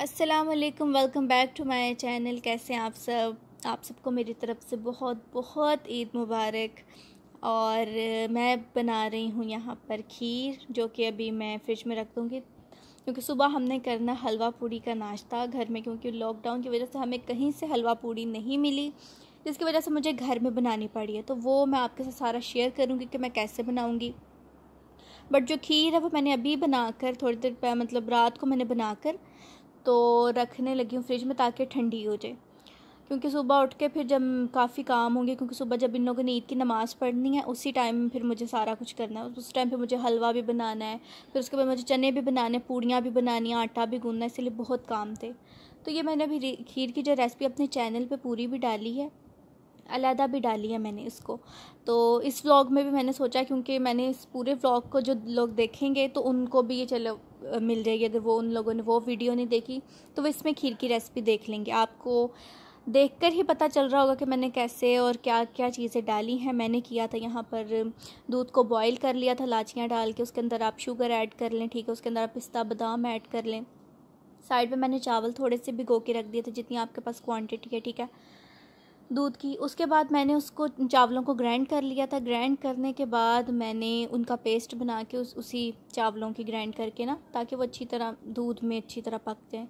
असलकम welcome back to my channel कैसे हैं आप सब आप सबको मेरी तरफ से बहुत बहुत ईद मुबारक और मैं बना रही हूँ यहाँ पर खीर जो कि अभी मैं फ्रिज में रख दूँगी क्योंकि सुबह हमने करना हलवा पूड़ी का नाश्ता घर में क्योंकि लॉकडाउन की वजह से हमें कहीं से हलवा पूड़ी नहीं मिली जिसकी वजह से मुझे घर में बनानी पड़ी है तो वो मैं आपके साथ सारा शेयर करूँगी कि मैं कैसे बनाऊँगी बट जो खीर है वो मैंने अभी बनाकर थोड़ी देर मतलब रात को मैंने बनाकर तो रखने लगी हूँ फ्रिज में ताकि ठंडी हो जाए क्योंकि सुबह उठ के फिर जब काफ़ी काम होंगे क्योंकि सुबह जब इन लोगों ने ईद की नमाज़ पढ़नी है उसी टाइम फिर मुझे सारा कुछ करना है उस टाइम फिर मुझे हलवा भी बनाना है फिर उसके बाद मुझे चने भी बनाने पूड़ियाँ भी बनानी आटा भी गूंदना इसलिए बहुत काम थे तो ये मैंने अभी खीर की जो रेसिपी अपने चैनल पर पूरी भी डाली है अलहदा भी डाली है मैंने इसको तो इस व्लॉग में भी मैंने सोचा क्योंकि मैंने इस पूरे व्लॉग को जो लोग देखेंगे तो उनको भी ये चलो मिल जाएगी अगर वो उन लोगों ने वो वीडियो नहीं देखी तो वो इसमें खीर की रेसिपी देख लेंगे आपको देखकर ही पता चल रहा होगा कि मैंने कैसे और क्या क्या चीज़ें डाली हैं मैंने किया था यहाँ पर दूध को बॉईल कर लिया था लाचियाँ डाल के उसके अंदर आप शुगर ऐड कर लें ठीक है उसके अंदर आप पिस्ता बादाम ऐड कर लें साइड पे मैंने चावल थोड़े से भिगो के रख दिए थे जितनी आपके पास क्वांटिटी है ठीक है दूध की उसके बाद मैंने उसको चावलों को ग्राइंड कर लिया था ग्राइंड करने के बाद मैंने उनका पेस्ट बना के उस उसी चावलों की ग्राइंड करके ना ताकि वो अच्छी तरह दूध में अच्छी तरह पक जाए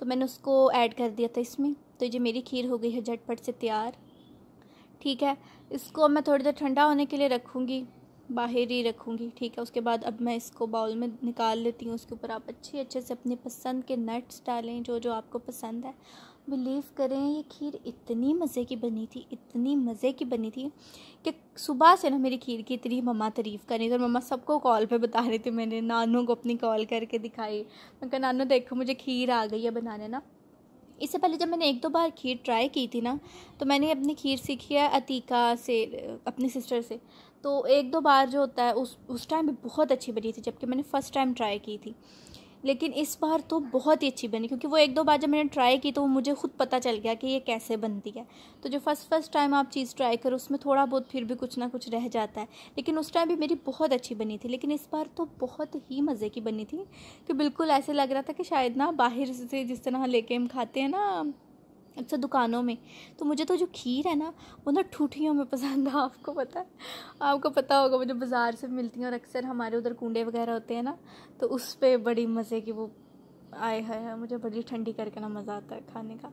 तो मैंने उसको ऐड कर दिया था इसमें तो ये मेरी खीर हो गई है झटपट से तैयार ठीक है इसको मैं थोड़ी देर ठंडा होने के लिए रखूँगी बाहर ही रखूँगी ठीक है उसके बाद अब मैं इसको बाउल में निकाल लेती हूँ उसके ऊपर आप अच्छे अच्छे से अपने पसंद के नट्स डालें जो जो आपको पसंद है बिलीव करें ये खीर इतनी मज़े की बनी थी इतनी मज़े की बनी थी कि सुबह से ना मेरी खीर की इतनी मम्मा तारीफ़ कर रही थी और मम्मा सबको कॉल पे बता रही थी मैंने नानू को अपनी कॉल करके दिखाई मैं कहा नानू देखो मुझे खीर आ गई है बनाने ना इससे पहले जब मैंने एक दो बार खीर ट्राई की थी ना तो मैंने अपनी खीर सीखी है अतीका से अपनी सिस्टर से तो एक दो बार जो होता है उस उस टाइम भी बहुत अच्छी बनी थी जबकि मैंने फ़र्स्ट टाइम ट्राई की थी लेकिन इस बार तो बहुत ही अच्छी बनी क्योंकि वो एक दो बार जब मैंने ट्राई की तो वो मुझे खुद पता चल गया कि ये कैसे बनती है तो जो फर्स्ट फर्स्ट टाइम आप चीज़ ट्राई करो उसमें थोड़ा बहुत फिर भी कुछ ना कुछ रह जाता है लेकिन उस टाइम भी मेरी बहुत अच्छी बनी थी लेकिन इस बार तो बहुत ही मज़े की बनी थी कि बिल्कुल ऐसे लग रहा था कि शायद ना बाहर से जिस तरह लेके हम खाते हैं ना अच्छा दुकानों में तो मुझे तो जो खीर है ना वो ना ठूठियों में पसंद है आपको पता है आपको पता होगा मुझे बाज़ार से मिलती हैं और अक्सर हमारे उधर कुंडे वगैरह होते हैं ना तो उस पर बड़ी मज़े की वो आए है मुझे बड़ी ठंडी करके ना मज़ा आता है खाने का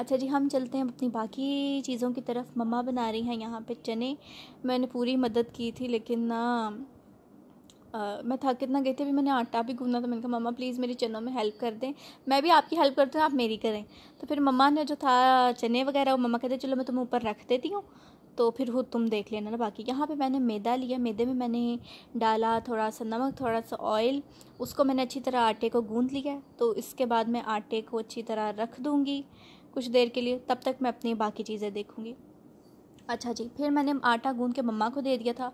अच्छा जी हम चलते हैं अपनी बाकी चीज़ों की तरफ मम्मा बना रही हैं यहाँ पे चने मैंने पूरी मदद की थी लेकिन ना आ, मैं थक कितना गई थी अभी मैंने आटा भी गूंदा तो मैंने कहा मम्मा प्लीज़ मेरी चनों में हेल्प कर दें मैं भी आपकी हेल्प करती हूँ आप मेरी करें तो फिर मम्मा ने जो था चने वगैरह वो मम्मा कहते चलो मैं तुम्हें ऊपर रख देती हूँ तो फिर वो तुम देख लेना ना बाकी यहाँ पे मैंने मैदा लिया मैदे में मैंने डाला थोड़ा सा नमक थोड़ा सा ऑयल उसको मैंने अच्छी तरह आटे को गूंद लिया तो इसके बाद मैं आटे को अच्छी तरह रख दूँगी कुछ देर के लिए तब तक मैं अपनी बाकी चीज़ें देखूँगी अच्छा जी फिर मैंने आटा गूंद के मम्मा को दे दिया था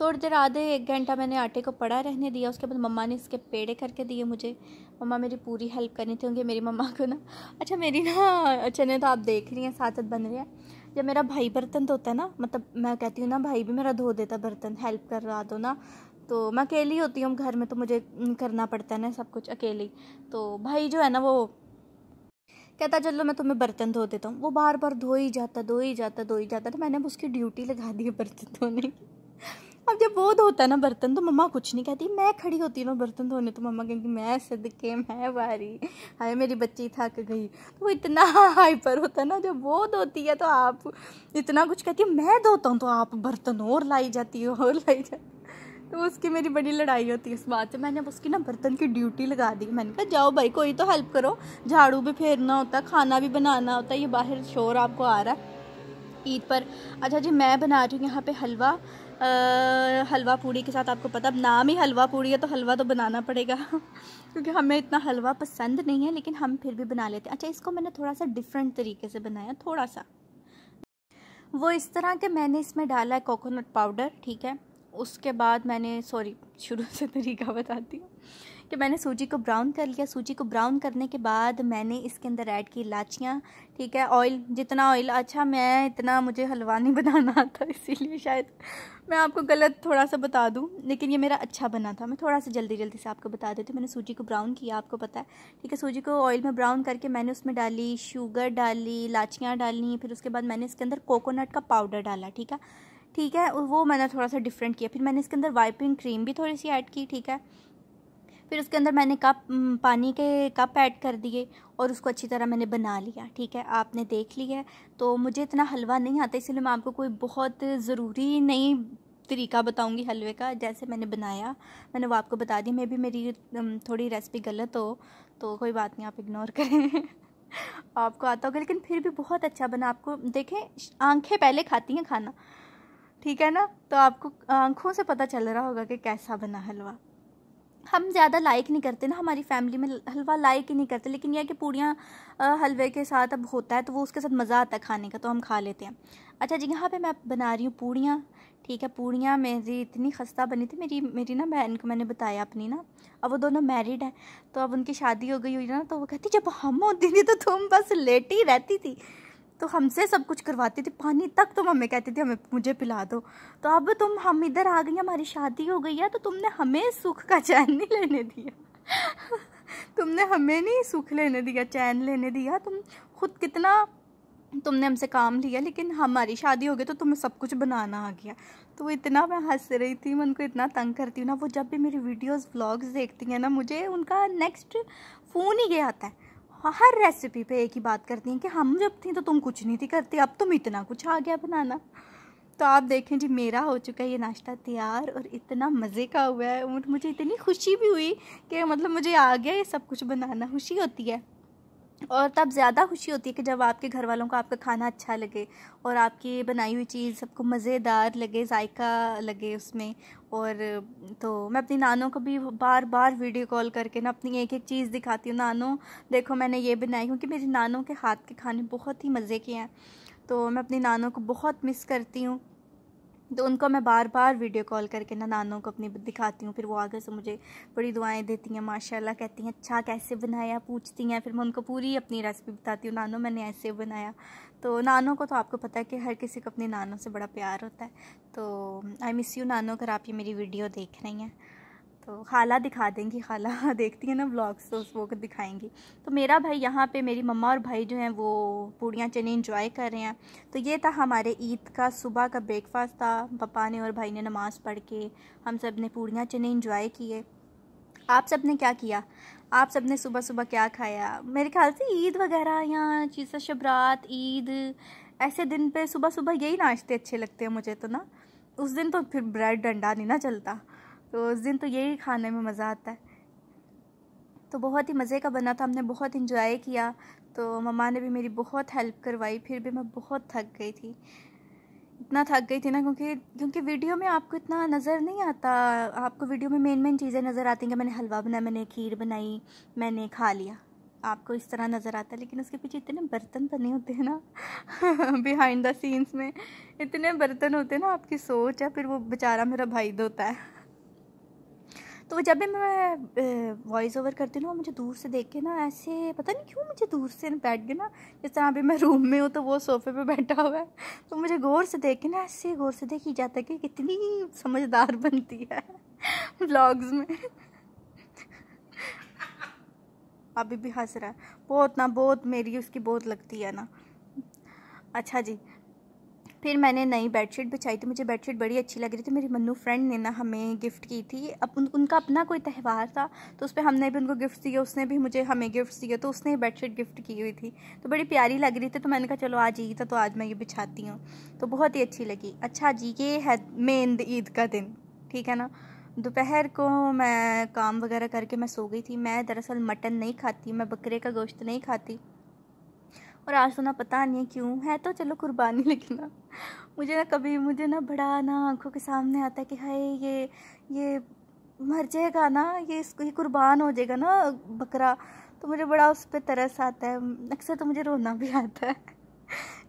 थोड़ी देर आधे एक घंटा मैंने आटे को पड़ा रहने दिया उसके बाद मम्मा ने इसके पेड़े करके दिए मुझे मम्मा मेरी पूरी हेल्प करनी थी क्योंकि मेरी मम्मा को ना अच्छा मेरी ना अच्छा नहीं तो आप देख रही हैं साथ साथ बन रही है जब मेरा भाई बर्तन धोता है ना मतलब मैं कहती हूँ ना भाई भी मेरा धो देता बर्तन हेल्प कर रहा दो ना तो मैं अकेली होती हूँ घर में तो मुझे करना पड़ता है ना सब कुछ अकेली तो भाई जो है ना वो कहता चलो मैं तुम्हें बर्तन धो देता हूँ वो बार बार धो ही जाता धो ही जाता धो ही जाता तो मैंने अब उसकी ड्यूटी लगा दी है बर्तन धोने अब जब वो धोता है ना बर्तन तो मम्मा कुछ नहीं कहती मैं खड़ी होती हूँ ना बर्तन धोने तो मम्मा कहेंगी मैं सदके मैं बारी हाय मेरी बच्ची थक गई तो वो इतना हाइपर होता है ना जब वो धोती है तो आप इतना कुछ कहती है मैं धोता हूँ तो आप बर्तन और लाई जाती हो और लाई जाती तो उसकी मेरी बड़ी लड़ाई होती है इस बात से मैंने अब उसकी ना बर्तन की ड्यूटी लगा दी मैंने कहा जाओ भाई कोई तो हेल्प करो झाड़ू भी फेरना होता खाना भी बनाना होता ये बाहर शोर आपको आ रहा है ईद पर अच्छा जी मैं बना रही हूँ यहाँ पे हलवा आ, हलवा पूड़ी के साथ आपको पता अब नाम ही हलवा पूड़ी है तो हलवा तो बनाना पड़ेगा क्योंकि हमें इतना हलवा पसंद नहीं है लेकिन हम फिर भी बना लेते हैं अच्छा इसको मैंने थोड़ा सा डिफरेंट तरीके से बनाया थोड़ा सा वो इस तरह के मैंने इसमें डाला है कोकोनट पाउडर ठीक है उसके बाद मैंने सॉरी शुरू से तरीका बताती हूँ कि मैंने सूजी को ब्राउन कर लिया सूजी को ब्राउन करने के बाद मैंने इसके अंदर ऐड की इलाचियाँ ठीक है ऑयल जितना ऑयल अच्छा मैं इतना मुझे हलवा नहीं बनाना था इसीलिए शायद मैं आपको गलत थोड़ा सा बता दूँ लेकिन ये मेरा अच्छा बना था मैं थोड़ा सा जल्दी जल्दी से आपको बता देती हूँ मैंने सूजी को ब्राउन किया आपको पता है ठीक है सूजी को ऑयल में ब्राउन करके मैंने उसमें डाली शुगर डाली इलाचियाँ डाली फिर उसके बाद मैंने इसके अंदर कोकोनट का पाउडर डाला ठीक है ठीक है वो मैंने थोड़ा सा डिफरेंट किया फिर मैंने इसके अंदर वाइपिंग क्रीम भी थोड़ी सी ऐड की ठीक है फिर उसके अंदर मैंने कप पानी के कप ऐड कर दिए और उसको अच्छी तरह मैंने बना लिया ठीक है आपने देख लिया है तो मुझे इतना हलवा नहीं आता इसलिए मैं आपको कोई बहुत ज़रूरी नहीं तरीका बताऊंगी हलवे का जैसे मैंने बनाया मैंने वो आपको बता दी मे भी मेरी थोड़ी रेसिपी गलत हो तो कोई बात नहीं आप इग्नोर करें आपको आता होगा लेकिन फिर भी बहुत अच्छा बना आपको देखें आंखें पहले खाती हैं खाना ठीक है ना तो आपको आंखों से पता चल रहा होगा कि कैसा बना हलवा हम ज़्यादा लाइक नहीं करते ना हमारी फैमिली में हलवा लाइक ही नहीं करते लेकिन यह कि पूड़ियाँ हलवे के साथ अब होता है तो वो उसके साथ मज़ा आता है खाने का तो हम खा लेते हैं अच्छा जी यहाँ पे मैं बना रही हूँ पूड़ियाँ ठीक है पूड़ियाँ मेरी इतनी खस्ता बनी थी मेरी मेरी ना बहन को मैंने बताया अपनी ना अब वो दोनों मैरिड हैं तो अब उनकी शादी हो गई हुई ना तो वो कहती जब हम होती थी तो तुम बस लेट ही रहती थी तो हमसे सब कुछ करवाती थी पानी तक तो मम्मी कहती थी हमें मुझे पिला दो तो अब तुम हम इधर आ गई हमारी शादी हो गई है तो तुमने हमें सुख का चैन नहीं लेने दिया तुमने हमें नहीं सुख लेने दिया चैन लेने दिया तुम खुद कितना तुमने हमसे काम लिया लेकिन हमारी शादी हो गई तो तुम्हें सब कुछ बनाना आ गया तो वो इतना मैं हंस रही थी मैं उनको इतना तंग करती हूँ ना वो जब भी मेरी वीडियोस व्लॉग्स देखती हैं ना मुझे उनका नेक्स्ट फ़ोन ही गया आता है हाँ, हर रेसिपी पे एक ही बात करती हैं कि हम जब थी तो तुम कुछ नहीं थी करती अब तुम इतना कुछ आ गया बनाना तो आप देखें जी मेरा हो चुका है ये नाश्ता तैयार और इतना मज़े का हुआ है मुझे इतनी खुशी भी हुई कि मतलब मुझे आ गया ये सब कुछ बनाना खुशी होती है और तब ज़्यादा खुशी होती है कि जब आपके घर वालों को आपका खाना अच्छा लगे और आपकी बनाई हुई चीज़ सबको मज़ेदार लगे जायका लगे उसमें और तो मैं अपनी नानों को भी बार बार वीडियो कॉल करके ना अपनी एक एक चीज़ दिखाती हूँ नानों देखो मैंने ये बनाई क्योंकि मेरी नानों के हाथ के खाने बहुत ही मज़े के हैं तो मैं अपनी नानों को बहुत मिस करती हूँ तो उनको मैं बार बार वीडियो कॉल करके ना नानों को अपनी दिखाती हूँ फिर वो आगे से मुझे बड़ी दुआएं देती हैं माशाल्लाह कहती हैं अच्छा कैसे बनाया पूछती हैं फिर मैं उनको पूरी अपनी रेसिपी बताती हूँ नानों मैंने ऐसे बनाया तो नानों को तो आपको पता है कि हर किसी को अपने नानों से बड़ा प्यार होता है तो आई मिस यू नानों अगर आप ये मेरी वीडियो देख रही हैं तो खाला दिखा देंगी खाला देखती है ना ब्लॉग्स तो वो दिखाएंगी तो मेरा भाई यहाँ पे मेरी मम्मा और भाई जो हैं वो पूड़ियाँ चने इंजॉय कर रहे हैं तो ये था हमारे ईद का सुबह का ब्रेकफास्ट था पापा ने और भाई ने नमाज़ पढ़ के हम सब ने पूड़ियाँ चने इंजॉय किए आप सब ने क्या किया आप सब ने सुबह सुबह क्या खाया मेरे ख्याल से ईद वगैरह या चीज़ शबरात ईद ऐसे दिन पे सुबह सुबह यही नाश्ते अच्छे लगते हैं मुझे तो ना उस दिन तो फिर ब्रेड डंडा नहीं ना चलता तो उस दिन तो यही खाने में मज़ा आता है तो बहुत ही मज़े का बना था हमने बहुत इन्जॉय किया तो मम्मा ने भी मेरी बहुत हेल्प करवाई फिर भी मैं बहुत थक गई थी इतना थक गई थी ना क्योंकि क्योंकि वीडियो में आपको इतना नज़र नहीं आता आपको वीडियो में मेन मेन चीज़ें नज़र आती हैं कि मैंने हलवा बनाया मैंने खीर बनाई मैंने खा लिया आपको इस तरह नज़र आता है लेकिन उसके पीछे इतने बर्तन बने होते हैं ना बिहाइंड द सीन्स में इतने बर्तन होते हैं ना आपकी सोच है फिर वो बेचारा मेरा भाई धोता है तो जब भी मैं वॉइस ओवर करती हूँ वो मुझे दूर से देख के ना ऐसे पता नहीं क्यों मुझे दूर से बैठ गया ना जिस तरह अभी मैं रूम में हूँ तो वो सोफे पे बैठा हुआ है तो मुझे गौर से देख के ना ऐसे गौर से देखी जाता है कि कितनी समझदार बनती है ब्लॉग्स में अभी भी हंस रहा है बहुत ना बहुत मेरी उसकी बहुत लगती है ना अच्छा जी फिर मैंने नई बेडशीट बिछाई थी मुझे बेडशीट बड़ी अच्छी लग रही थी मेरी मन्नू फ्रेंड ने ना हमें गिफ्ट की थी अब उन, उनका अपना कोई त्यौहार था तो उस पर हमने भी उनको गिफ्ट दिए उसने भी मुझे हमें गिफ्ट दिए तो उसने बेडशीट गिफ्ट की हुई थी तो बड़ी प्यारी लग रही थी तो मैंने कहा चलो आज ईद था तो आज मैं ये बिछाती हूँ तो बहुत ही अच्छी लगी अच्छा जी ये है मेन ईद का दिन ठीक है ना दोपहर को मैं काम वगैरह करके मैं सो गई थी मैं दरअसल मटन नहीं खाती मैं बकरे का गोश्त नहीं खाती और आज तो ना पता नहीं है क्यों है तो चलो कुर्बानी लेकिन ना मुझे ना कभी मुझे ना बड़ा ना आंखों के सामने आता है कि हाय ये ये मर जाएगा ना ये इसको ये कुर्बान हो जाएगा ना बकरा तो मुझे बड़ा उस पर तरस आता है अक्सर तो मुझे रोना भी आता है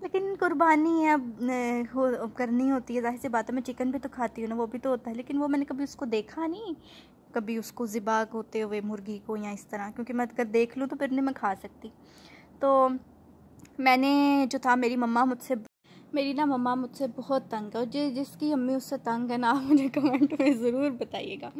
लेकिन कुर्बानी है अब हो करनी होती है जाहिर सी बात है मैं चिकन भी तो खाती हूँ ना वो भी तो होता है लेकिन वो मैंने कभी उसको देखा नहीं कभी उसको जिबाक होते हुए मुर्गी को या इस तरह क्योंकि मैं अगर देख लूँ तो फिर नहीं मैं खा सकती तो मैंने जो था मेरी मम्मा मुझसे मेरी ना मम्मा मुझसे बहुत तंग है और जि, जिसकी अम्मी उससे तंग है ना आप मुझे कमेंट में ज़रूर बताइएगा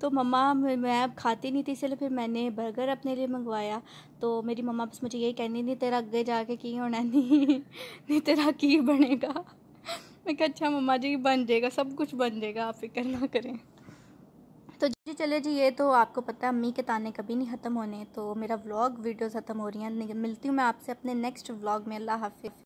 तो मम्मा मैं अब खाती नहीं थी इसलिए फिर मैंने बर्गर अपने लिए मंगवाया तो मेरी मम्मा बस मुझे यही कहनी नहीं तेरा आगे जाके की होना नहीं नहीं तेरा की बनेगा मैं कहा अच्छा मम्मा जी बन जाएगा सब कुछ बन जाएगा आप फिक्र ना करें तो जी चले जी ये तो आपको पता है अम्मी के ताने कभी नहीं ख़त्म होने तो मेरा व्लॉग वीडियोस ख़त्म हो रही हैं मिलती हूँ मैं आपसे अपने नेक्स्ट व्लॉग में अल्लाह हाफिज़